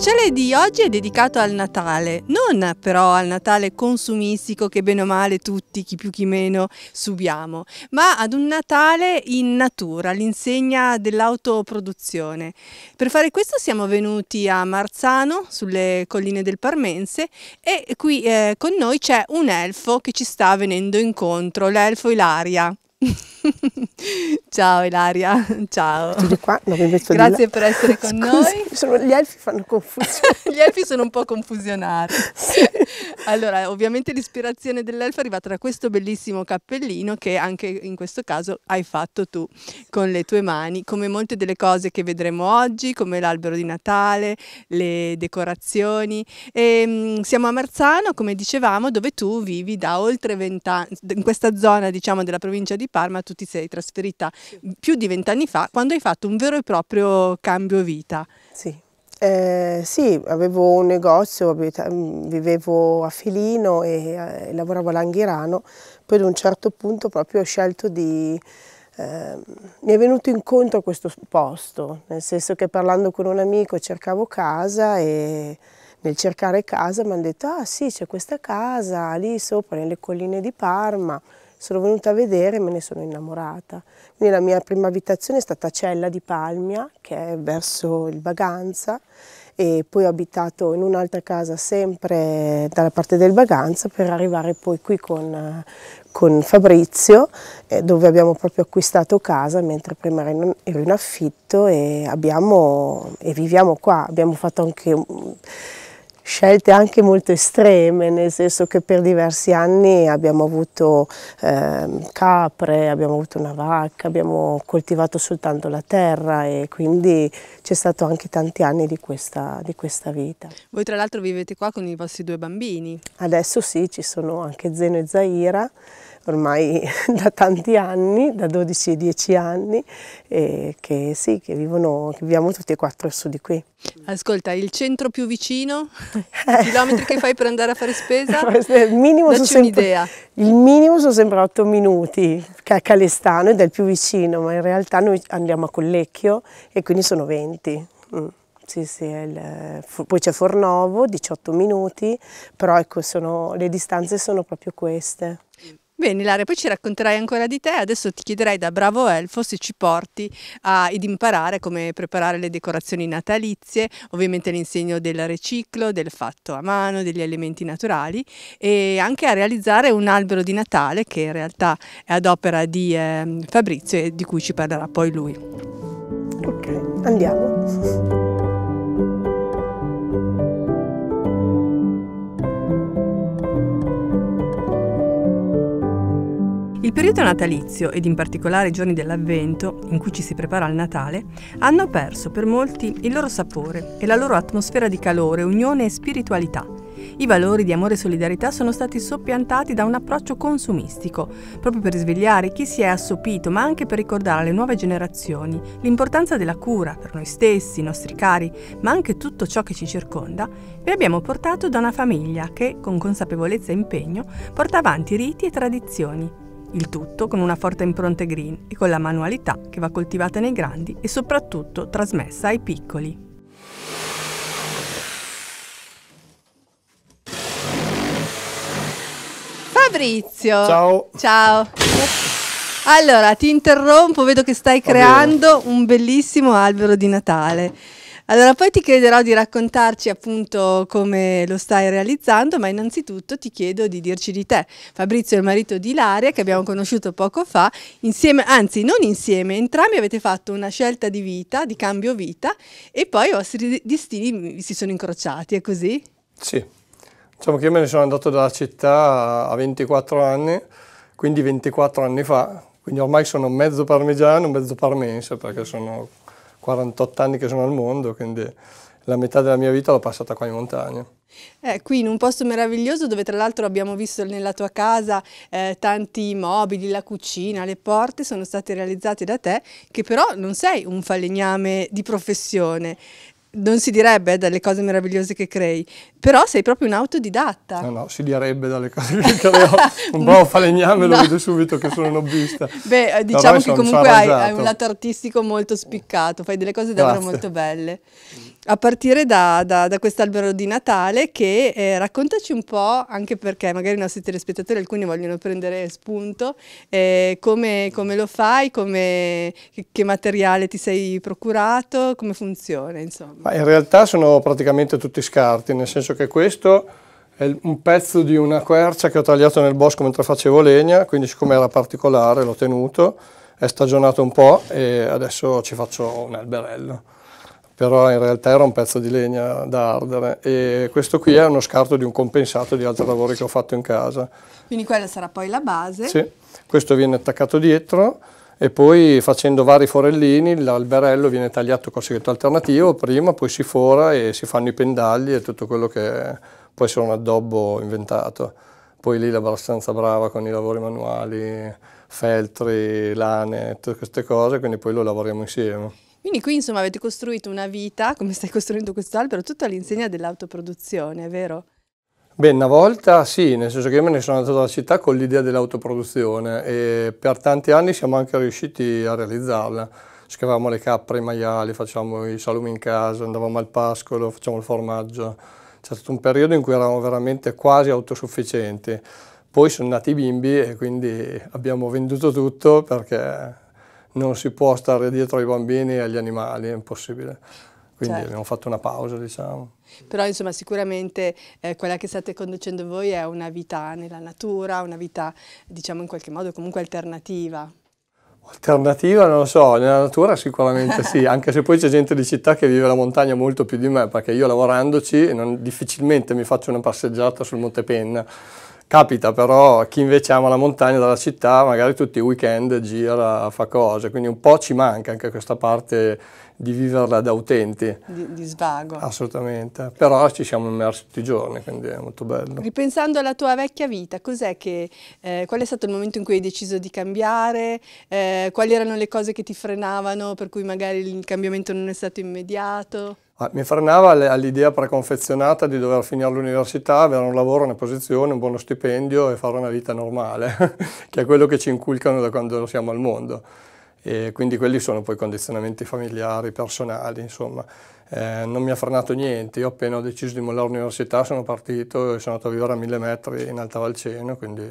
speciale di oggi è dedicato al Natale, non però al Natale consumistico che bene o male tutti, chi più chi meno, subiamo, ma ad un Natale in natura, all'insegna dell'autoproduzione. Per fare questo siamo venuti a Marzano, sulle colline del Parmense, e qui eh, con noi c'è un elfo che ci sta venendo incontro, l'elfo Ilaria. Ciao Ilaria, ciao. Qua, Grazie per essere con Scusi, noi. Sono, gli elfi fanno confusione. gli elfi sono un po' confusionati. Sì. Allora, ovviamente l'ispirazione dell'elfo è arrivata da questo bellissimo cappellino che anche in questo caso hai fatto tu con le tue mani, come molte delle cose che vedremo oggi, come l'albero di Natale, le decorazioni. E, ehm, siamo a Marzano, come dicevamo, dove tu vivi da oltre vent'anni, in questa zona diciamo della provincia di Parma tu ti sei trasferita più di vent'anni fa quando hai fatto un vero e proprio cambio vita. Sì, eh, sì, avevo un negozio, mm, vivevo a Filino e, e eh, lavoravo all'Anghirano, poi ad un certo punto proprio ho scelto di... Eh, mi è venuto incontro a questo posto, nel senso che parlando con un amico cercavo casa e nel cercare casa mi hanno detto ah sì c'è questa casa lì sopra nelle colline di Parma, sono venuta a vedere e me ne sono innamorata. Quindi la mia prima abitazione è stata Cella di Palmia, che è verso il Baganza, e poi ho abitato in un'altra casa sempre dalla parte del Baganza per arrivare poi qui con, con Fabrizio eh, dove abbiamo proprio acquistato casa mentre prima ero in affitto e, abbiamo, e viviamo qua, abbiamo fatto anche scelte anche molto estreme, nel senso che per diversi anni abbiamo avuto eh, capre, abbiamo avuto una vacca, abbiamo coltivato soltanto la terra e quindi c'è stato anche tanti anni di questa, di questa vita. Voi tra l'altro vivete qua con i vostri due bambini? Adesso sì, ci sono anche Zeno e Zaira ormai da tanti anni, da 12 e 10 anni, eh, che sì, che, vivono, che viviamo tutti e quattro su di qui. Ascolta, il centro più vicino, i chilometri che fai per andare a fare spesa? il minimo Dacci sono Il minimo sono sempre 8 minuti, che a Calestano ed è il più vicino, ma in realtà noi andiamo a Collecchio e quindi sono 20. Mm. Sì, sì, il, poi c'è Fornovo, 18 minuti, però ecco, sono, le distanze sono proprio queste. Bene, Laria, poi ci racconterai ancora di te. Adesso ti chiederei da bravo elfo se ci porti ad imparare come preparare le decorazioni natalizie, ovviamente l'insegno del riciclo, del fatto a mano, degli elementi naturali e anche a realizzare un albero di Natale che in realtà è ad opera di eh, Fabrizio e di cui ci parlerà poi lui. Ok, andiamo. Il periodo natalizio, ed in particolare i giorni dell'Avvento, in cui ci si prepara al Natale, hanno perso per molti il loro sapore e la loro atmosfera di calore, unione e spiritualità. I valori di amore e solidarietà sono stati soppiantati da un approccio consumistico, proprio per svegliare chi si è assopito, ma anche per ricordare alle nuove generazioni l'importanza della cura per noi stessi, i nostri cari, ma anche tutto ciò che ci circonda, vi abbiamo portato da una famiglia che, con consapevolezza e impegno, porta avanti riti e tradizioni il tutto con una forte impronta green e con la manualità che va coltivata nei grandi e soprattutto trasmessa ai piccoli. Fabrizio! Ciao! Ciao! Allora, ti interrompo, vedo che stai creando un bellissimo albero di Natale. Allora, poi ti chiederò di raccontarci appunto come lo stai realizzando, ma innanzitutto ti chiedo di dirci di te. Fabrizio è il marito di Ilaria, che abbiamo conosciuto poco fa, insieme, anzi non insieme, entrambi avete fatto una scelta di vita, di cambio vita, e poi i vostri destini si sono incrociati, è così? Sì, diciamo che io me ne sono andato dalla città a 24 anni, quindi 24 anni fa, quindi ormai sono mezzo parmigiano, mezzo parmense, perché sono 48 anni che sono al mondo, quindi la metà della mia vita l'ho passata qua in montagna. Eh, qui in un posto meraviglioso dove tra l'altro abbiamo visto nella tua casa eh, tanti mobili, la cucina, le porte sono state realizzate da te che però non sei un falegname di professione, non si direbbe eh, dalle cose meravigliose che crei, però sei proprio un autodidatta. No, ah, no, si direbbe dalle cose che creo. un po' falegname no. lo vedo subito che sono un hobbista. Beh, diciamo che comunque hai, hai, un lato artistico molto spiccato, fai delle cose davvero Grazie. molto belle. A partire da, da, da quest'albero di Natale che eh, raccontaci un po', anche perché magari i nostri telespettatori alcuni vogliono prendere spunto, eh, come, come, lo fai, come, che, che materiale ti sei procurato, come funziona insomma. Ma in realtà sono praticamente tutti scarti, nel senso che questo è un pezzo di una quercia che ho tagliato nel bosco mentre facevo legna, quindi siccome era particolare l'ho tenuto, è stagionato un po' e adesso ci faccio un alberello. Però in realtà era un pezzo di legna da ardere e questo qui è uno scarto di un compensato di altri lavori che ho fatto in casa. Quindi quella sarà poi la base? Sì, questo viene attaccato dietro e poi facendo vari forellini l'alberello viene tagliato con segreto alternativo prima, poi si fora e si fanno i pendagli e tutto quello che può essere un addobbo inventato. Poi lì la abbastanza brava con i lavori manuali, feltri, lane, tutte queste cose, quindi poi lo lavoriamo insieme. Quindi qui insomma avete costruito una vita, come stai costruendo quest'albero, tutto all'insegna dell'autoproduzione, è vero? Beh, una volta sì, nel senso che io me ne sono andato dalla città con l'idea dell'autoproduzione e per tanti anni siamo anche riusciti a realizzarla. Scavavamo le capre, i maiali, facevamo i salumi in casa, andavamo al pascolo, facevamo il formaggio. C'è stato un periodo in cui eravamo veramente quasi autosufficienti. Poi sono nati i bimbi e quindi abbiamo venduto tutto perché non si può stare dietro ai bambini e agli animali, è impossibile quindi certo. abbiamo fatto una pausa diciamo. Però insomma sicuramente eh, quella che state conducendo voi è una vita nella natura, una vita diciamo in qualche modo comunque alternativa. Alternativa non lo so, nella natura sicuramente sì, anche se poi c'è gente di città che vive la montagna molto più di me, perché io lavorandoci non, difficilmente mi faccio una passeggiata sul Monte Penna. Capita però chi invece ama la montagna dalla città magari tutti i weekend gira, fa cose, quindi un po' ci manca anche questa parte di viverla da utenti. Di, di, svago. Assolutamente, però ci siamo immersi tutti i giorni, quindi è molto bello. Ripensando alla tua vecchia vita, cos'è che, eh, qual è stato il momento in cui hai deciso di cambiare? Eh, quali erano le cose che ti frenavano, per cui magari il cambiamento non è stato immediato? Ah, mi frenava all'idea preconfezionata di dover finire l'università, avere un lavoro, una posizione, un buono stipendio e fare una vita normale, che è quello che ci inculcano da quando siamo al mondo e quindi quelli sono poi condizionamenti familiari, personali, insomma. Eh, non mi ha frenato niente, io appena ho deciso di mollare l'università sono partito e sono andato a vivere a mille metri in Alta Valceno, quindi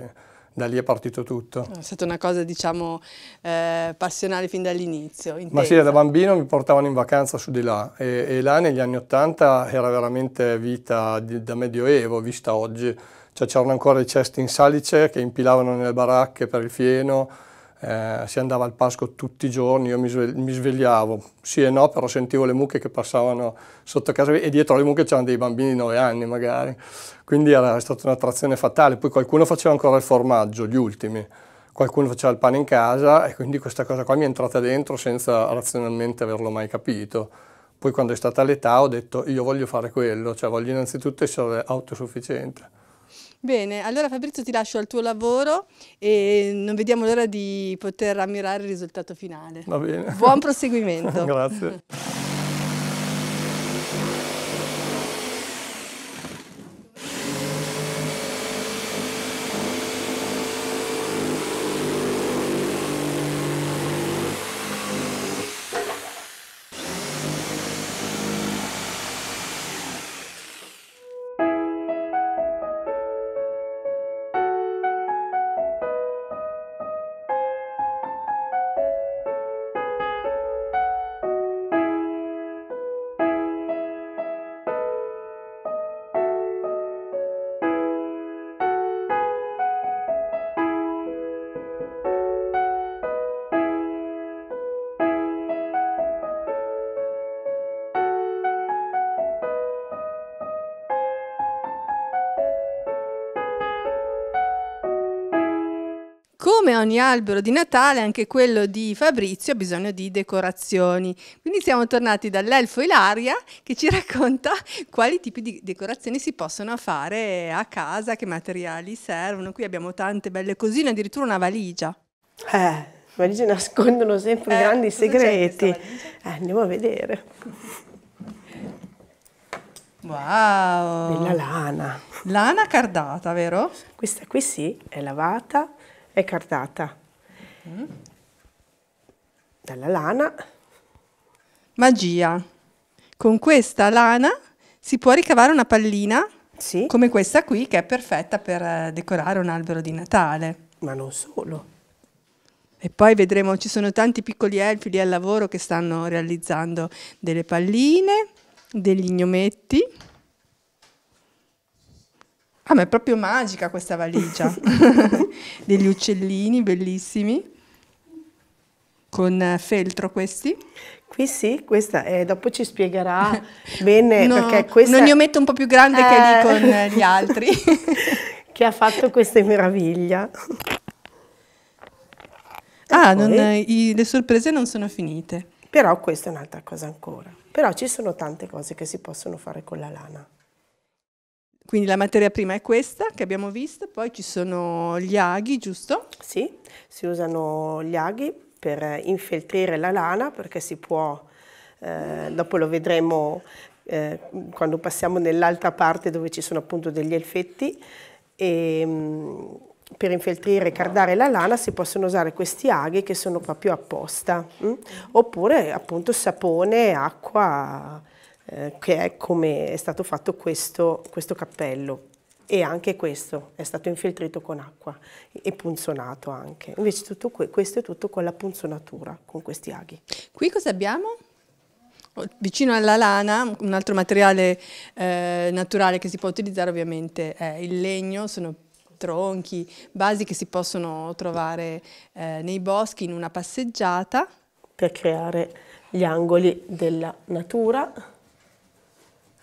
da lì è partito tutto. È stata una cosa, diciamo, eh, passionale fin dall'inizio. Ma sì, da bambino mi portavano in vacanza su di là e, e là negli anni Ottanta era veramente vita di, da medioevo vista oggi. Cioè c'erano ancora i cesti in salice che impilavano nelle baracche per il fieno, eh, si andava al pasco tutti i giorni, io mi, sve mi, svegliavo, sì e no, però sentivo le mucche che passavano sotto casa e dietro alle mucche c'erano dei bambini di 9 anni magari, quindi era stata un'attrazione fatale, poi qualcuno faceva ancora il formaggio, gli ultimi, qualcuno faceva il pane in casa e quindi questa cosa qua mi è entrata dentro senza razionalmente averlo mai capito. Poi quando è stata l'età ho detto io voglio fare quello, cioè voglio innanzitutto essere autosufficiente. Bene, allora Fabrizio ti lascio al tuo lavoro e non vediamo l'ora di poter ammirare il risultato finale. Va bene. Buon proseguimento. Grazie. ogni albero di Natale, anche quello di Fabrizio, ha bisogno di decorazioni. Quindi siamo tornati dall'elfo Ilaria che ci racconta quali tipi di decorazioni si possono fare a casa, che materiali servono. Qui abbiamo tante belle cosine, addirittura una valigia. Eh, valigie nascondono sempre eh, grandi segreti. Eh, andiamo a vedere. Wow! Della lana. Lana cardata, vero? Questa qui sì, è lavata, è cardata. Dalla lana. Magia. Con questa lana si può ricavare una pallina sì. come questa qui che è perfetta per eh, decorare un albero di Natale. Ma non solo. E poi vedremo, ci sono tanti piccoli elfi lì al lavoro che stanno realizzando delle palline, degli gnometti. Ah, ma è proprio magica questa valigia. Degli uccellini bellissimi. Con eh, feltro questi. Qui sì, questa è, eh, dopo ci spiegherà bene no, perché questa... Non ne ho metto un po' più grande eh, che lì eh. con gli altri. che ha fatto queste meraviglia. Ah, non, i, le sorprese non sono finite. Però questa è un'altra cosa ancora. Però ci sono tante cose che si possono fare con la lana. Quindi la materia prima è questa che abbiamo visto, poi ci sono gli aghi, giusto? Sì, si usano gli aghi per infeltrire la lana perché si può, eh, dopo lo vedremo eh, quando passiamo nell'altra parte dove ci sono appunto degli elfetti, e, ehm, per infeltrire e cardare la lana si possono usare questi aghi che sono qua più apposta, mh? Mm? oppure appunto sapone, acqua eh, che è come è stato fatto questo, questo cappello e anche questo è stato infiltrato con acqua e punzonato anche. Invece tutto que questo è tutto con la punzonatura, con questi aghi. Qui cosa abbiamo? Oh, vicino alla lana, un altro materiale eh, naturale che si può utilizzare ovviamente è il legno, sono tronchi, basi che si possono trovare eh, nei boschi in una passeggiata. Per creare gli angoli della natura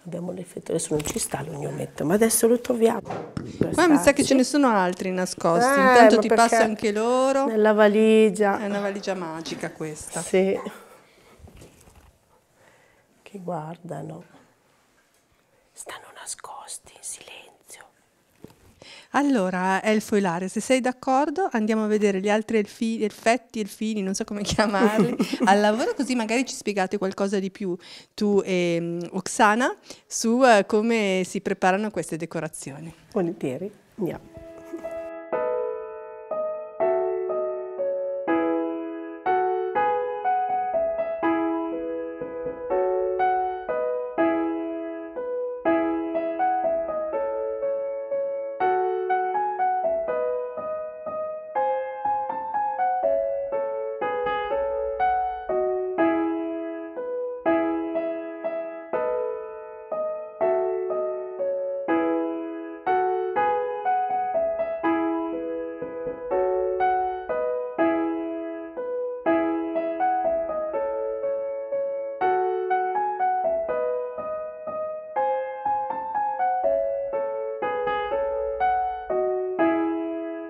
Abbiamo l'effetto, adesso non ci sta l'ognometto, ma adesso lo troviamo. Ma mi sa che ce ne sono altri nascosti, eh, intanto ti passo anche loro. Nella valigia. È una valigia magica questa. Sì. Che guardano. Stanno nascosti in silenzio. Allora, Elfo Ilaria, se sei d'accordo andiamo a vedere gli altri elfi, elfetti, elfini, non so come chiamarli, al lavoro così magari ci spiegate qualcosa di più tu e um, Oksana su uh, come si preparano queste decorazioni. Volentieri, andiamo.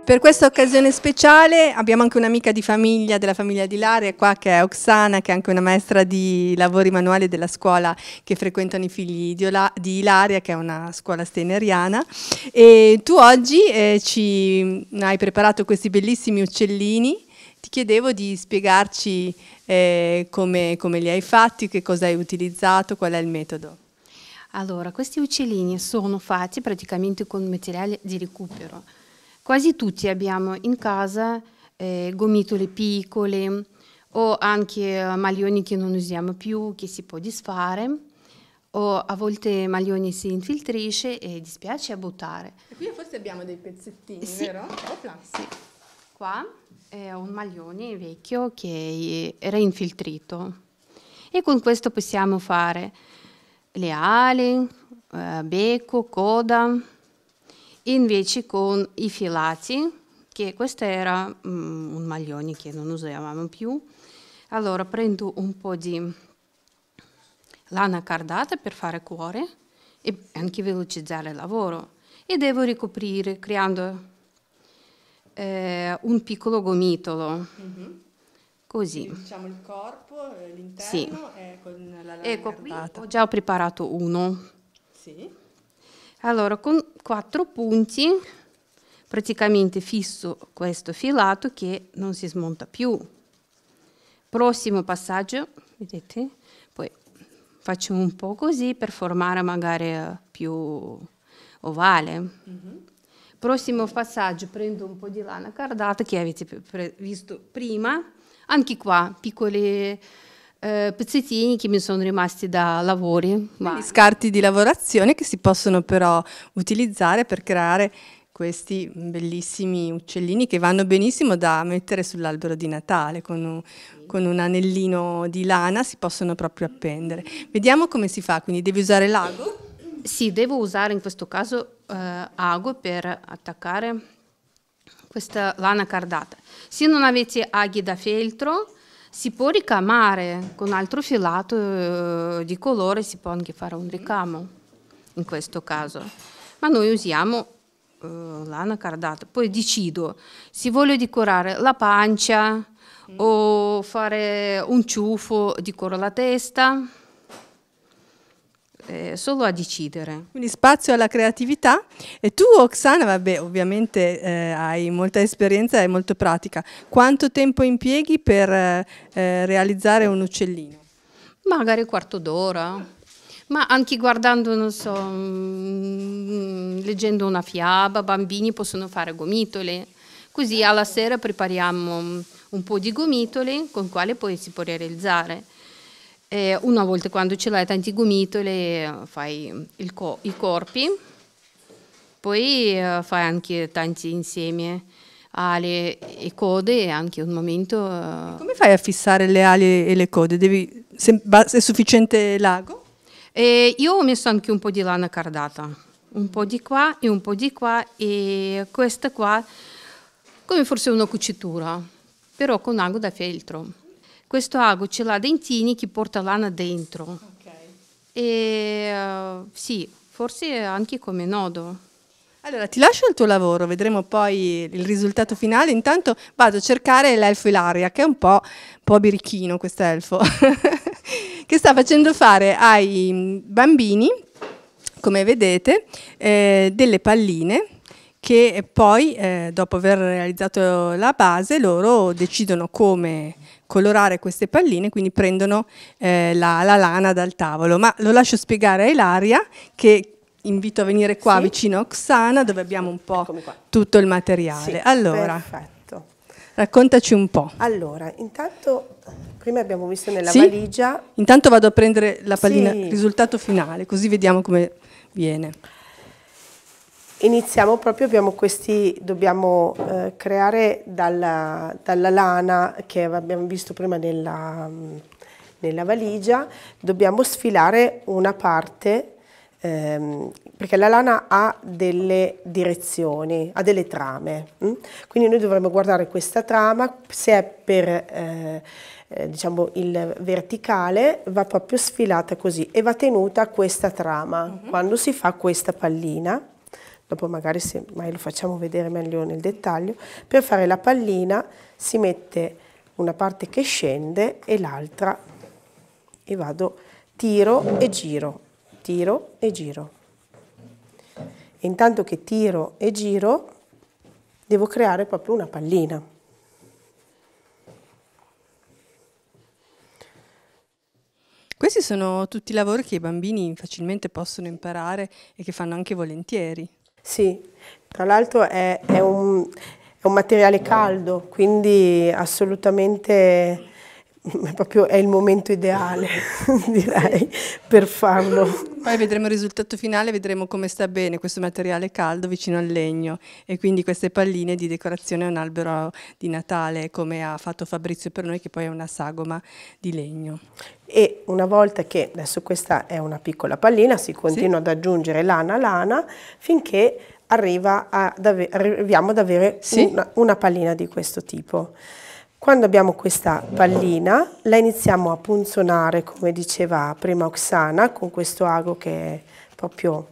Per questa occasione speciale abbiamo anche un'amica di famiglia, della famiglia di Laria, qua che è Oksana, che è anche una maestra di lavori manuali della scuola che frequentano i figli di, Ola, di Ilaria, che è una scuola steneriana. E tu oggi eh, ci hai preparato questi bellissimi uccellini. Ti chiedevo di spiegarci eh, come, come li hai fatti, che cosa hai utilizzato, qual è il metodo. Allora, questi uccellini sono fatti praticamente con materiale di recupero. Quasi tutti abbiamo in casa eh, gomitole piccole o anche eh, maglioni che non usiamo più, che si può disfare o a volte maglioni si infiltrisce e dispiace a buttare. E qui forse abbiamo dei pezzettini, sì. vero? Opla. Sì. Qua è eh, un maglione vecchio che eh, era infiltrito e con questo possiamo fare le ali, becco, coda invece con i filati, che questo era um, un maglione che non usavamo più. Allora prendo un po' di lana cardata per fare cuore e anche velocizzare il lavoro e devo ricoprire creando eh, un piccolo gomitolo. Mm-hmm. Così. Quindi, diciamo il corpo, eh, l'interno sì. Eh, e con la lana Ecco, cardata. qui ho già preparato uno. Sì. Allora, con quattro punti praticamente fisso questo filato che non si smonta più. Prossimo passaggio, vedete? Poi faccio un po' così per formare magari eh, più ovale. Mm -hmm. Prossimo passaggio, prendo un po' di lana cardata che avete visto prima. Anche qua, piccoli eh, pezzettini che mi sono rimasti da lavori. Ma... Scarti di lavorazione che si possono però utilizzare per creare questi bellissimi uccellini che vanno benissimo da mettere sull'albero di Natale con un, con un, anellino di lana si possono proprio appendere. Vediamo come si fa, quindi devi usare l'ago? Sì, devo usare in questo caso eh, ago per attaccare questa lana cardata. Se non avete aghi da feltro si può ricamare con altro filato eh, di colore, si può anche fare un ricamo in questo caso, ma noi usiamo eh, lana cardata, poi decido se voglio decorare la pancia mm. o fare un ciuffo, decoro la testa eh, solo a decidere. Quindi spazio alla creatività e tu Oksana, vabbè ovviamente eh, hai molta esperienza e molto pratica, quanto tempo impieghi per eh, realizzare un uccellino? Magari un quarto d'ora, ma anche guardando, non so, mh, mm, leggendo una fiaba, bambini possono fare gomitole, così alla sera prepariamo un po' di gomitole con quale poi si può realizzare. E una volta quando ce l'hai tanti gomitoli eh, fai co i corpi, poi eh, fai anche tanti insieme ali e code e anche un momento... E eh, come fai a fissare le ali e le code? Devi, se, è sufficiente l'ago? E io ho messo anche un po' di lana cardata, un po' di qua e un po' di qua e questa qua come forse una cucitura, però con ago da feltro. Questo ago ce l'ha Dentini che porta lana dentro. Okay. E uh, sì, forse anche come nodo. Allora, ti lascio il tuo lavoro, vedremo poi il risultato finale. Intanto vado a cercare l'elfo Ilaria, che è un po', un po birichino questo elfo, che sta facendo fare ai bambini, come vedete, eh, delle palline che poi, eh, dopo aver realizzato la base, loro decidono come, colorare queste palline, quindi prendono eh, la, la, lana dal tavolo. Ma lo lascio spiegare a Ilaria che invito a venire qua sì. vicino a Oxana dove abbiamo un po' tutto il materiale. Sì, allora, perfetto. raccontaci un po'. Allora, intanto prima abbiamo visto nella sì? valigia. Intanto vado a prendere la pallina, il risultato finale, così vediamo come viene. Iniziamo proprio, abbiamo questi, dobbiamo eh, creare dalla, dalla, lana che abbiamo visto prima nella, nella valigia, dobbiamo sfilare una parte ehm, perché la lana ha delle direzioni, ha delle trame, mh? Mm? quindi noi dovremmo guardare questa trama, se è per eh, eh, diciamo il verticale va proprio sfilata così e va tenuta questa trama uh mhm. -huh. quando si fa questa pallina dopo magari semmai lo facciamo vedere meglio nel dettaglio, per fare la pallina si mette una parte che scende e l'altra e vado tiro e giro, tiro e giro. E intanto che tiro e giro devo creare proprio una pallina. Questi sono tutti lavori che i bambini facilmente possono imparare e che fanno anche volentieri. Sì, tra l'altro è, è, è, un materiale caldo, quindi assolutamente è proprio è il momento ideale, direi, per farlo. Poi vedremo il risultato finale, vedremo come sta bene questo materiale caldo vicino al legno e quindi queste palline di decorazione a un albero di Natale, come ha fatto Fabrizio per noi, che poi è una sagoma di legno. E una volta che, adesso questa è una piccola pallina, si continua sì. ad aggiungere lana a lana finché arriva ad arriviamo ad avere sì. una, una pallina di questo tipo. Quando abbiamo questa pallina la iniziamo a punzonare, come diceva prima Oksana, con questo ago che proprio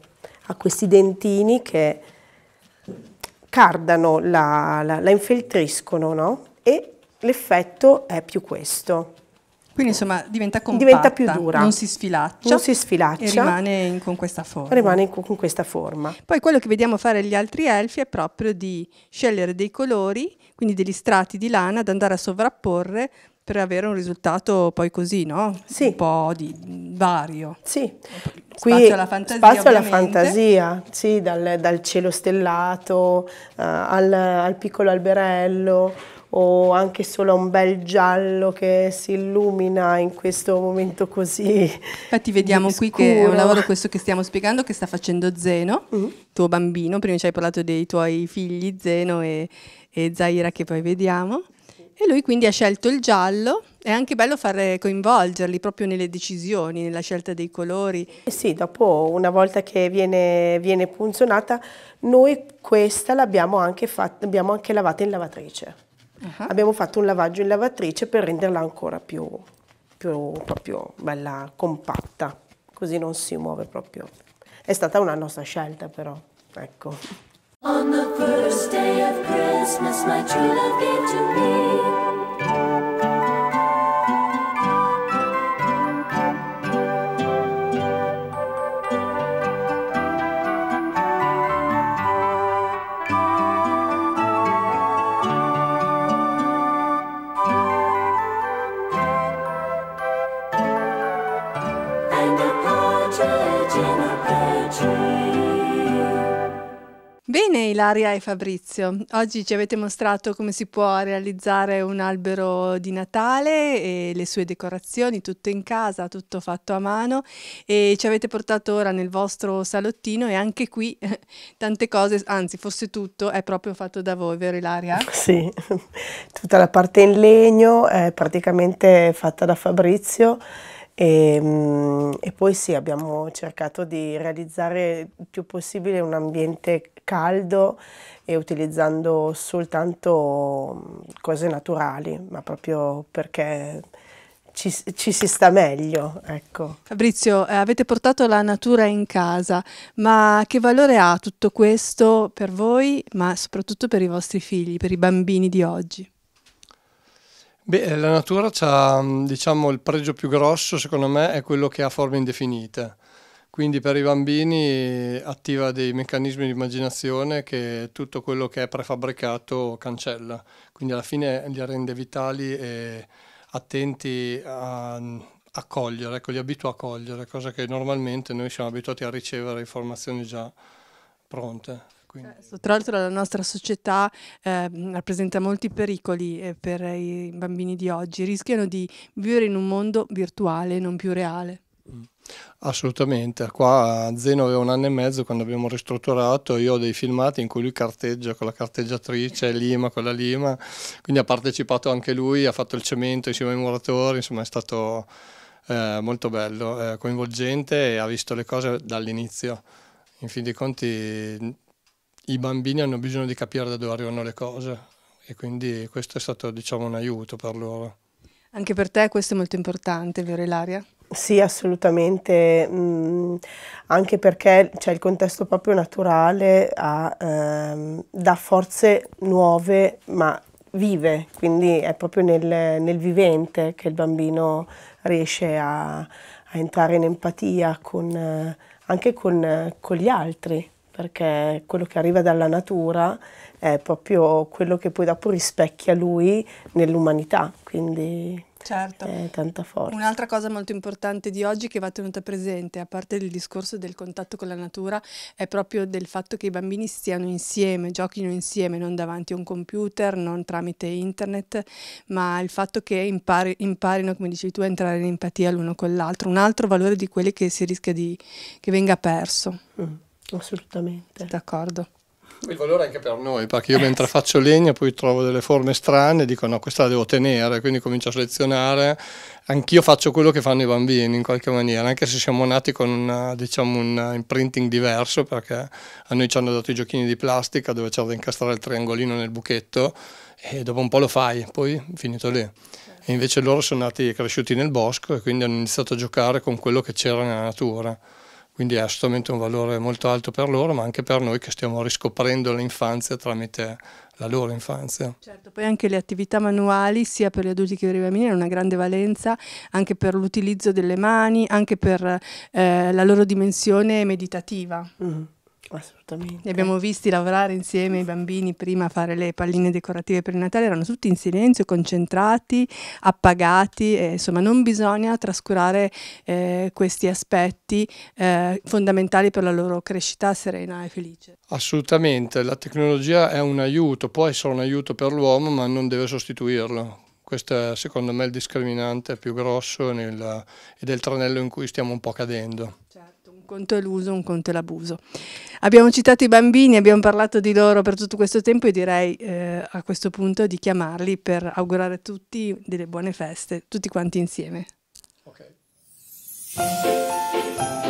ha questi dentini che cardano, la, la, la infeltriscono, no? E l'effetto è più questo. Quindi insomma diventa compatta, diventa più dura. non si sfilaccia, non si sfilaccia e rimane in, con questa forma. Rimane in, con questa forma. Poi quello che vediamo fare gli altri elfi è proprio di scegliere dei colori quindi degli strati di lana da andare a sovrapporre per avere un risultato poi così, no? Sì. Un po' di vario. Sì. Spazio Qui, alla fantasia. Spazio ovviamente. alla fantasia, sì, dal, dal cielo stellato uh, al, al, piccolo alberello o anche solo un bel giallo che si illumina in questo momento così. Infatti vediamo qui che è un lavoro questo che stiamo spiegando che sta facendo Zeno, mm. tuo bambino, prima ci hai parlato dei tuoi figli Zeno e, e Zaira che poi vediamo. E lui quindi ha scelto il giallo, è anche bello far coinvolgerli proprio nelle decisioni, nella scelta dei colori. Eh sì, dopo una volta che viene, viene punzionata, noi questa l'abbiamo anche, anche lavata in lavatrice uh -huh. abbiamo fatto un lavaggio in lavatrice per renderla ancora più, più proprio bella compatta, così non si muove proprio. È stata una nostra scelta però, ecco. On the first day of Christmas my true love gave to me Ilaria e Fabrizio. Oggi ci avete mostrato come si può realizzare un albero di Natale e le sue decorazioni, tutto in casa, tutto fatto a mano e ci avete portato ora nel vostro salottino e anche qui tante cose, anzi forse tutto è proprio fatto da voi, vero Ilaria? Sì, tutta la parte in legno è praticamente fatta da Fabrizio. E, mm, e, poi sì, abbiamo cercato di realizzare il più possibile un ambiente caldo e utilizzando soltanto cose naturali, ma proprio perché ci, ci, si sta meglio. Ecco. Fabrizio, eh, avete portato la natura in casa, ma che valore ha tutto questo per voi, ma soprattutto per i vostri figli, per i bambini di oggi? Beh, la natura ha, diciamo, il pregio più grosso, secondo me, è quello che ha forme indefinite. Quindi per i bambini attiva dei meccanismi di immaginazione che tutto quello che è prefabbricato cancella, quindi alla fine li rende vitali e attenti a, a cogliere, ecco, li abitua a cogliere, cosa che normalmente noi siamo abituati a ricevere informazioni già pronte. Quindi. Cioè, tra l'altro la nostra società eh, rappresenta molti pericoli eh, per i bambini di oggi, rischiano di vivere in un mondo virtuale, non più reale. Mm. Assolutamente, qua Zeno aveva un anno e mezzo quando abbiamo ristrutturato, io ho dei filmati in cui lui carteggia con la carteggiatrice, lima con la lima, quindi ha partecipato anche lui, ha fatto il cemento insieme ai muratori, insomma è stato eh, molto bello, eh, coinvolgente e ha visto le cose dall'inizio. In fin dei conti i bambini hanno bisogno di capire da dove arrivano le cose e quindi questo è stato diciamo un aiuto per loro. Anche per te questo è molto importante, vero Ilaria? Sì, assolutamente, mm, anche perché c'è cioè, il contesto proprio naturale ha, ehm, dà forze nuove, ma vive, quindi è proprio nel, nel vivente che il bambino riesce a, a entrare in empatia con, anche con, con gli altri perché quello che arriva dalla natura è proprio quello che poi dopo rispecchia lui nell'umanità, quindi certo. è tanta forza. Un'altra cosa molto importante di oggi che va tenuta presente, a parte il discorso del contatto con la natura, è proprio del fatto che i bambini stiano insieme, giochino insieme, non davanti a un computer, non tramite internet, ma il fatto che impari, imparino, come dici tu, a entrare in empatia l'uno con l'altro, un altro valore di quelli che si rischia di, che venga perso. Mm. Assolutamente. D'accordo. Il valore anche per noi, perché io mentre faccio legna poi trovo delle forme strane e dico no, questa la devo tenere, quindi comincio a selezionare. Anch'io faccio quello che fanno i bambini in qualche maniera, anche se siamo nati con una, diciamo, un imprinting diverso, perché a noi ci hanno dato i giochini di plastica dove c'era da incastrare il triangolino nel buchetto e dopo un po' lo fai, poi finito lì. E invece loro sono nati e cresciuti nel bosco e quindi hanno iniziato a giocare con quello che c'era nella natura quindi è assolutamente un valore molto alto per loro, ma anche per noi che stiamo riscoprendo l'infanzia tramite la loro infanzia. Certo, poi anche le attività manuali, sia per gli adulti che per i bambini, hanno una grande valenza, anche per l'utilizzo delle mani, anche per eh, la loro dimensione meditativa. Mm. Assolutamente. Li abbiamo visti lavorare insieme i bambini prima a fare le palline decorative per il Natale, erano tutti in silenzio, concentrati, appagati, e, insomma non bisogna trascurare eh, questi aspetti eh, fondamentali per la loro crescita serena e felice. Assolutamente, la tecnologia è un aiuto, può essere un aiuto per l'uomo ma non deve sostituirlo. Questo è secondo me il discriminante più grosso nel, ed è il tranello in cui stiamo un po' cadendo. Certo un conto è l'uso, un conto è l'abuso. Abbiamo citato i bambini, abbiamo parlato di loro per tutto questo tempo e direi eh, a questo punto di chiamarli per augurare a tutti delle buone feste, tutti quanti insieme. Okay.